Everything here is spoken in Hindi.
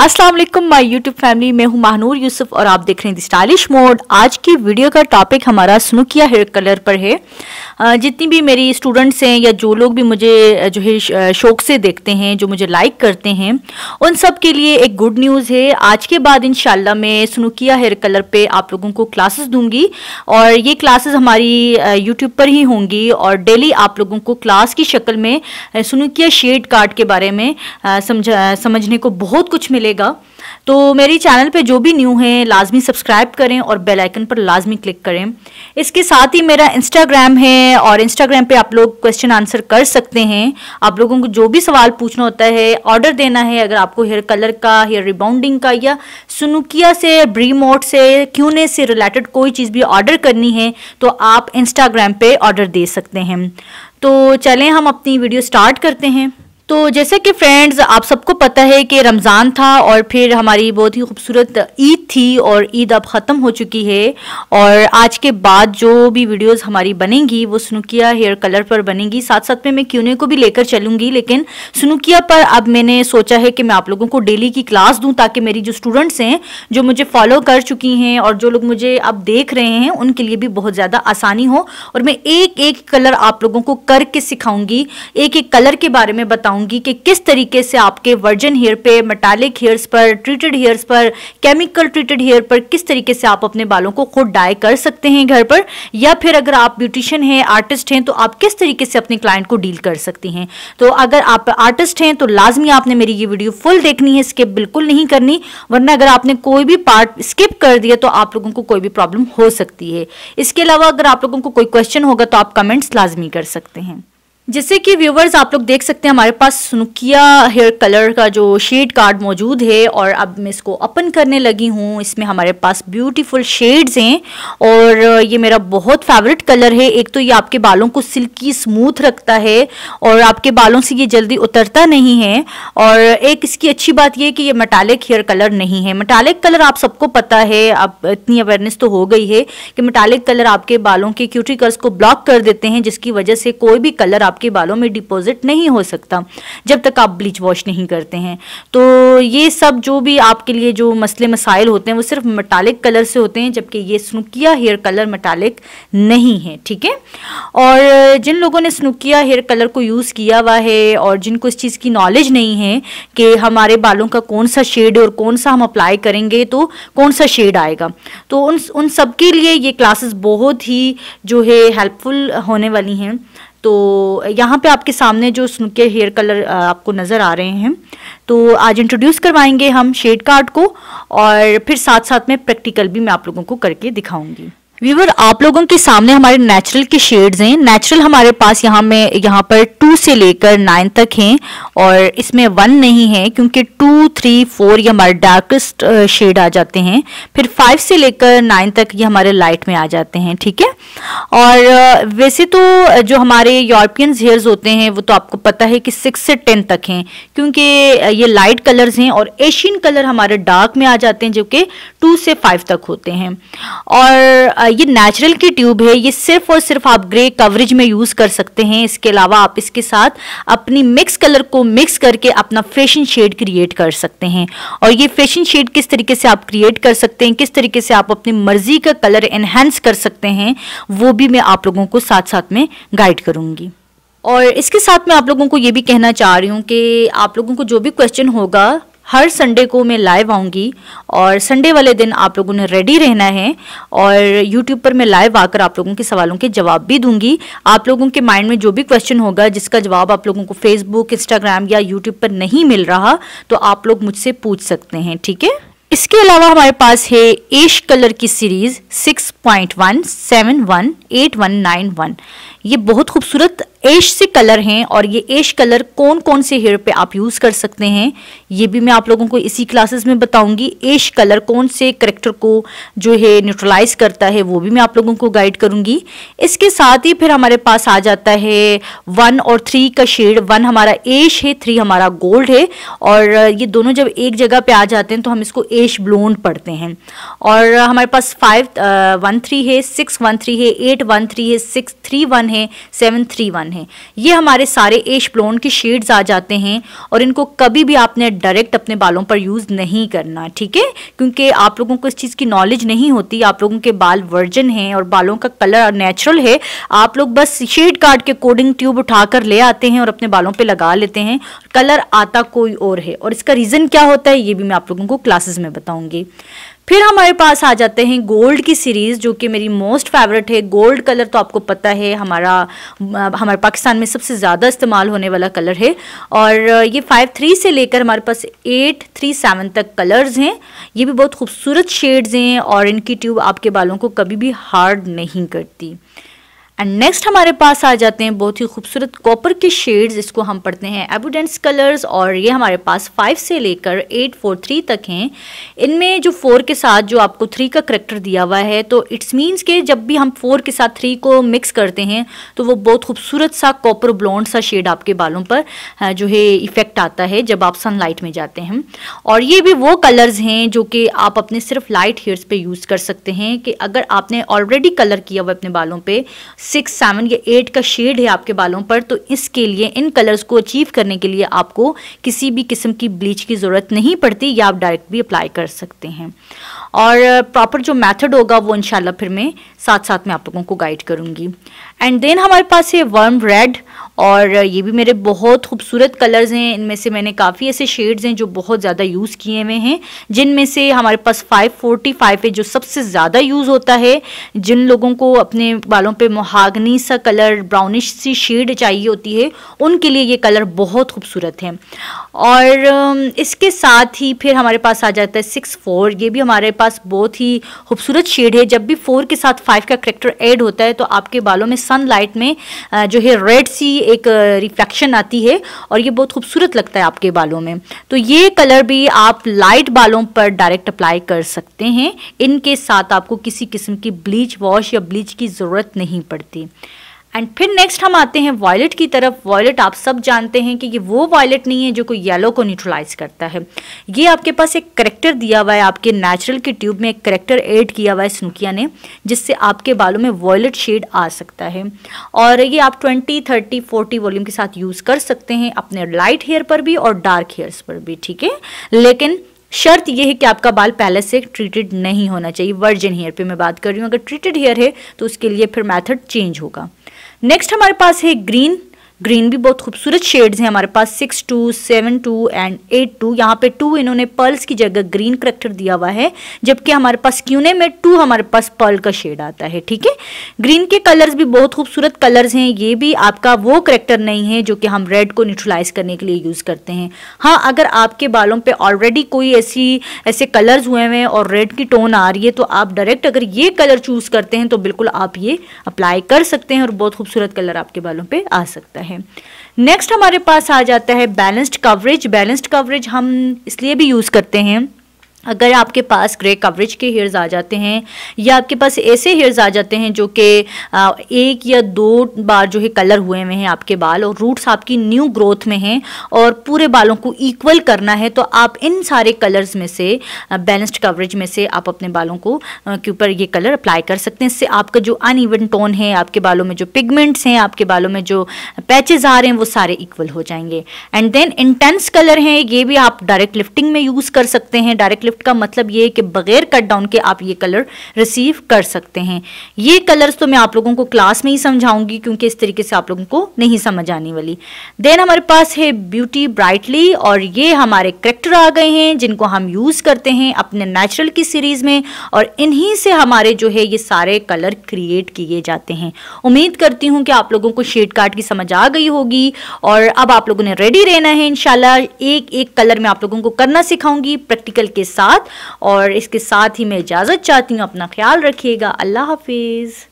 अस्सलाम वालेकुम माय यूट्यूब फैमिली मैं हूं महानूर यूसुफ और आप देख रहे हैं स्टाइलिश मोड आज की वीडियो का टॉपिक हमारा स्नुकिया हेयर कलर पर है जितनी भी मेरी स्टूडेंट्स हैं या जो लोग भी मुझे जो है शौक से देखते हैं जो मुझे लाइक करते हैं उन सब के लिए एक गुड न्यूज़ है आज के बाद इन मैं स्नुकिया हेयर कलर पर आप लोगों को क्लासेस दूँगी और ये क्लासेस हमारी यूट्यूब पर ही होंगी और डेली आप लोगों को क्लास की शक्ल में स्नुकिया शेड कार्ड के बारे में समझा समझने को बहुत कुछ मिलेगा मिलेगा तो मेरे चैनल पे जो भी न्यू है लाजमी सब्सक्राइब करें और बेल आइकन पर लाजमी क्लिक करें इसके साथ ही मेरा इंस्टाग्राम है और इंस्टाग्राम पे आप लोग क्वेश्चन आंसर कर सकते हैं आप लोगों को जो भी सवाल पूछना होता है ऑर्डर देना है अगर आपको हेयर कलर का हेयर रिबाउंडिंग का या सुनुकिया से ब्रीमोट से क्यूने से रिलेटेड कोई चीज़ भी ऑर्डर करनी है तो आप इंस्टाग्राम पर ऑर्डर दे सकते हैं तो चलें हम अपनी वीडियो स्टार्ट करते हैं तो जैसे कि फ्रेंड्स आप सबको पता है कि रमज़ान था और फिर हमारी बहुत ही खूबसूरत ईद थी और ईद अब ख़त्म हो चुकी है और आज के बाद जो भी वीडियोस हमारी बनेंगी वो सनुकिया हेयर कलर पर बनेंगी साथ साथ में मैं क्यूने को भी लेकर चलूँगी लेकिन सनुकिया पर अब मैंने सोचा है कि मैं आप लोगों को डेली की क्लास दूँ ताकि मेरी जो स्टूडेंट्स हैं जो मुझे फॉलो कर चुकी हैं और जो लोग मुझे अब देख रहे हैं उनके लिए भी बहुत ज़्यादा आसानी हो और मैं एक एक कलर आप लोगों को करके सिखाऊँगी एक एक कलर के बारे में बताऊँगी बताऊंगी कि किस तरीके से आपके वर्जन हेयर पे मेटालिक हेयर्स पर ट्रीटेड हेयर्स पर केमिकल ट्रीटेड हेयर पर किस तरीके से आप अपने बालों को खुद डाई कर सकते हैं घर पर या फिर अगर आप ब्यूटिशियन हैं आर्टिस्ट हैं तो आप किस तरीके से अपने क्लाइंट को डील कर सकती हैं तो अगर आप आर्टिस्ट हैं तो लाजमी आपने मेरी ये वीडियो फुल देखनी है स्किप बिल्कुल नहीं करनी वरना अगर आपने कोई भी पार्ट स्किप कर दिया तो आप लोगों को कोई भी प्रॉब्लम हो सकती है इसके अलावा अगर आप लोगों को कोई क्वेश्चन होगा तो आप कमेंट्स लाजमी कर सकते हैं जैसे कि व्यूवर्स आप लोग देख सकते हैं हमारे पास सुनुकिया हेयर कलर का जो शेड कार्ड मौजूद है और अब मैं इसको ओपन करने लगी हूँ इसमें हमारे पास ब्यूटीफुल शेड्स हैं और ये मेरा बहुत फेवरेट कलर है एक तो ये आपके बालों को सिल्की स्मूथ रखता है और आपके बालों से ये जल्दी उतरता नहीं है और एक इसकी अच्छी बात यह कि ये मेटालिक हेयर कलर नहीं है मेटालिक कलर आप सबको पता है आप इतनी अवेयरनेस तो हो गई है कि मेटालिक कलर आपके बालों के क्यूटिकल्स को ब्लॉक कर देते हैं जिसकी वजह से कोई भी कलर आप आपके बालों में डिपॉजिट नहीं हो सकता जब तक आप ब्लीच वॉश नहीं करते हैं तो ये सब जो भी आपके लिए जो मसले मसाइल होते हैं वो सिर्फ मटालिक कलर से होते हैं जबकि ये स्नुकिया हेयर कलर मटालिक नहीं है ठीक है और जिन लोगों ने स्नुकिया हेयर कलर को यूज़ किया हुआ है और जिनको इस चीज़ की नॉलेज नहीं है कि हमारे बालों का कौन सा शेड और कौन सा हम अप्लाई करेंगे तो कौन सा शेड आएगा तो उन उन सब के लिए ये क्लासेस बहुत ही जो है हेल्पफुल होने वाली हैं तो यहाँ पे आपके सामने जो स्नुके हेयर कलर आपको नज़र आ रहे हैं तो आज इंट्रोड्यूस करवाएंगे हम शेड कार्ड को और फिर साथ साथ में प्रैक्टिकल भी मैं आप लोगों को करके दिखाऊंगी व्यूवर आप लोगों के सामने हमारे नेचुरल के शेड्स हैं नेचुरल हमारे पास यहाँ में यहाँ पर टू से लेकर नाइन तक हैं और इसमें वन नहीं है क्योंकि टू थ्री फोर ये हमारे डार्केस्ट शेड आ जाते हैं फिर फाइव से लेकर नाइन तक ये हमारे लाइट में आ जाते हैं ठीक है और वैसे तो जो हमारे यूरोपियन हेयर्स होते हैं वो तो आपको पता है कि सिक्स से टेन तक हैं क्योंकि ये लाइट कलर्स हैं और एशियन कलर हमारे डार्क में आ जाते हैं जो कि टू से फाइव तक होते हैं और ये नेचुरल की ट्यूब है ये सिर्फ और सिर्फ आप ग्रे कवरेज में यूज़ कर सकते हैं इसके अलावा आप इसके साथ अपनी मिक्स कलर को मिक्स करके अपना फैशन शेड क्रिएट कर सकते हैं और ये फैशन शेड किस तरीके से आप क्रिएट कर सकते हैं किस तरीके से आप अपनी मर्जी का कलर एनहेंस कर सकते हैं वो भी मैं आप लोगों को साथ साथ में गाइड करूंगी और इसके साथ मैं आप लोगों को ये भी कहना चाह रही हूँ कि आप लोगों को जो भी क्वेश्चन होगा हर संडे को मैं लाइव आऊँगी और संडे वाले दिन आप लोगों ने रेडी रहना है और यूट्यूब पर मैं लाइव आकर आप लोगों के सवालों के जवाब भी दूंगी आप लोगों के माइंड में जो भी क्वेश्चन होगा जिसका जवाब आप लोगों को फेसबुक इंस्टाग्राम या यूट्यूब पर नहीं मिल रहा तो आप लोग मुझसे पूछ सकते हैं ठीक है इसके अलावा हमारे पास है एश कलर की series six point one one seven eight one nine one ये बहुत खूबसूरत एश से कलर हैं और ये एश कलर कौन कौन से हेयर पे आप यूज़ कर सकते हैं ये भी मैं आप लोगों को इसी क्लासेस में बताऊंगी एश कलर कौन से करेक्टर को जो है न्यूट्रलाइज करता है वो भी मैं आप लोगों को गाइड करूंगी इसके साथ ही फिर हमारे पास आ जाता है वन और थ्री का शेड वन हमारा एश है थ्री हमारा गोल्ड है और ये दोनों जब एक जगह पर आ जाते हैं तो हम इसको एश ब्लोन पढ़ते हैं और हमारे पास फाइव वन थ्री है सिक्स वन थ्री है एट वन थ्री है सिक्स थ्री वन है सेवन थ्री वन एशप्लोन है ये हमारे सारे एशप्लोन के शेड्स आ जाते हैं और इनको कभी भी आपने डायरेक्ट अपने बालों पर यूज़ नहीं करना ठीक है क्योंकि आप लोगों को इस चीज़ की नॉलेज नहीं होती आप लोगों के बाल वर्जन हैं और बालों का कलर नेचुरल है आप लोग बस शेड कार्ड के कोडिंग ट्यूब उठाकर ले आते हैं और अपने बालों पर लगा लेते हैं कलर आता कोई और है और इसका रीज़न क्या होता है ये भी मैं आप लोगों को क्लासेस में बताऊंगी फिर हमारे पास आ जाते हैं गोल्ड की सीरीज़ जो कि मेरी मोस्ट फेवरेट है गोल्ड कलर तो आपको पता है हमारा हमारे पाकिस्तान में सबसे ज़्यादा इस्तेमाल होने वाला कलर है और ये फाइव थ्री से लेकर हमारे पास एट थ्री सेवन तक कलर्स हैं ये भी बहुत खूबसूरत शेड्स हैं और इनकी ट्यूब आपके बालों को कभी भी हार्ड नहीं करती एंड नेक्स्ट हमारे पास आ जाते हैं बहुत ही खूबसूरत कॉपर के शेड्स इसको हम पढ़ते हैं एबुडेंस कलर्स और ये हमारे पास फाइव से लेकर एट फोर थ्री तक हैं इनमें जो फोर के साथ जो आपको थ्री का करेक्टर दिया हुआ है तो इट्स मीन्स के जब भी हम फोर के साथ थ्री को मिक्स करते हैं तो वो बहुत खूबसूरत सा कॉपर ब्लॉन्ड सा शेड आपके बालों पर जो है इफेक्ट आता है जब आप सनलाइट में जाते हैं और ये भी वो कलर्स हैं जो कि आप अपने सिर्फ लाइट हेयर्स पर यूज़ कर सकते हैं कि अगर आपने ऑलरेडी कलर किया हुआ अपने बालों पर सिक्स सेवन या एट का शेड है आपके बालों पर तो इसके लिए इन कलर्स को अचीव करने के लिए आपको किसी भी किस्म की ब्लीच की ज़रूरत नहीं पड़ती या आप डायरेक्ट भी अप्लाई कर सकते हैं और प्रॉपर जो मेथड होगा वो इनशाला फिर मैं साथ साथ में आप लोगों को गाइड करूँगी एंड देन हमारे पास है वर्म रेड और ये भी मेरे बहुत खूबसूरत कलर्स हैं इनमें से मैंने काफ़ी ऐसे शेड्स हैं जो बहुत ज़्यादा यूज़ किए हुए हैं जिनमें से हमारे पास 545 है जो सबसे ज़्यादा यूज़ होता है जिन लोगों को अपने बालों पर मुहा महागनी सा कलर ब्राउनिश सी शेड चाहिए होती है उनके लिए ये कलर बहुत खूबसूरत है और इसके साथ ही फिर हमारे पास आ जाता है सिक्स फोर ये भी हमारे पास बहुत ही खूबसूरत शेड है जब भी फोर के साथ फाइव का करेक्टर ऐड होता है तो आपके बालों में सनलाइट में जो है रेड सी एक रिफ्लेक्शन आती है और ये बहुत खूबसूरत लगता है आपके बालों में तो ये कलर भी आप लाइट बालों पर डायरेक्ट अप्लाई कर सकते हैं इनके साथ आपको किसी किस्म की ब्लीच वॉश या ब्लीच की ज़रूरत नहीं पड़ती एंड फिर नेक्स्ट हम आते हैं वॉयलेट की तरफ वॉयलेट आप सब जानते हैं कि ये वो वॉयलेट नहीं है जो कोई येलो को न्यूट्रलाइज करता है ये आपके पास एक करेक्टर दिया हुआ है आपके नेचुरल की ट्यूब में एक करेक्टर ऐड किया हुआ है स्नुकिया ने जिससे आपके बालों में वॉयलेट शेड आ सकता है और ये आप ट्वेंटी थर्टी फोर्टी वॉल्यूम के साथ यूज़ कर सकते हैं अपने लाइट हेयर पर भी और डार्क हेयर्स पर भी ठीक है लेकिन शर्त यह है कि आपका बाल पहले से ट्रीटेड नहीं होना चाहिए वर्जिन हेयर पे मैं बात कर रही हूँ अगर ट्रीटेड हेयर है तो उसके लिए फिर मेथड चेंज होगा नेक्स्ट हमारे पास है ग्रीन ग्रीन भी बहुत खूबसूरत शेड्स हैं हमारे पास six two seven two and eight two यहाँ पे टू इन्होंने पर्ल्स की जगह ग्रीन करेक्टर दिया हुआ है जबकि हमारे पास क्यूने में टू हमारे पास पर्ल का शेड आता है ठीक है ग्रीन के कलर्स भी बहुत खूबसूरत कलर्स हैं ये भी आपका वो करेक्टर नहीं है जो कि हम रेड को न्यूट्रलाइज करने के लिए यूज़ करते हैं हाँ अगर आपके बालों पर ऑलरेडी कोई ऐसी ऐसे कलर्स हुए हैं और रेड की टोन आ रही है तो आप डायरेक्ट अगर ये कलर चूज़ करते हैं तो बिल्कुल आप ये अप्लाई कर सकते हैं और बहुत खूबसूरत कलर आपके बालों पर आ सकता है है नेक्स्ट हमारे पास आ जाता है बैलेंस्ड कवरेज बैलेंस्ड कवरेज हम इसलिए भी यूज़ करते हैं अगर आपके पास ग्रे कवरेज के हेयर्स आ जाते हैं या आपके पास ऐसे हेयर्स आ जाते हैं जो कि एक या दो बार जो है कलर हुए हुए हैं आपके बाल और रूट्स आपकी न्यू ग्रोथ में हैं और पूरे बालों को इक्वल करना है तो आप इन सारे कलर्स में से बैलेंस्ड कवरेज में से आप अपने बालों को के ऊपर ये कलर अप्लाई कर सकते हैं इससे आपका जो अनइवन टोन है आपके बालों में जो पिगमेंट्स हैं आपके बालों में जो पैचेज आ रहे हैं वो सारे इक्वल हो जाएंगे एंड देन इंटेंस कलर हैं ये भी आप डायरेक्ट लिफ्टिंग में यूज़ कर सकते हैं डायरेक्ट गिफ्ट का मतलब ये है कि बगैर कट डाउन के आप ये कलर रिसीव कर सकते हैं ये कलर्स तो मैं आप लोगों को क्लास में ही समझाऊंगी क्योंकि इस तरीके से आप लोगों को नहीं समझ आने वाली देन हमारे पास है ब्यूटी ब्राइटली और ये हमारे करेक्टर आ गए हैं जिनको हम यूज़ करते हैं अपने नेचुरल की सीरीज़ में और इन्हीं से हमारे जो है ये सारे कलर क्रिएट किए जाते हैं उम्मीद करती हूँ कि आप लोगों को शेड कार्ड की समझ आ गई होगी और अब आप लोगों ने रेडी रहना है इनशाला एक एक कलर में आप लोगों को करना सिखाऊंगी प्रैक्टिकल के साथ साथ और इसके साथ ही मैं इजाज़त चाहती हूँ अपना ख्याल रखिएगा अल्लाह हाफिज़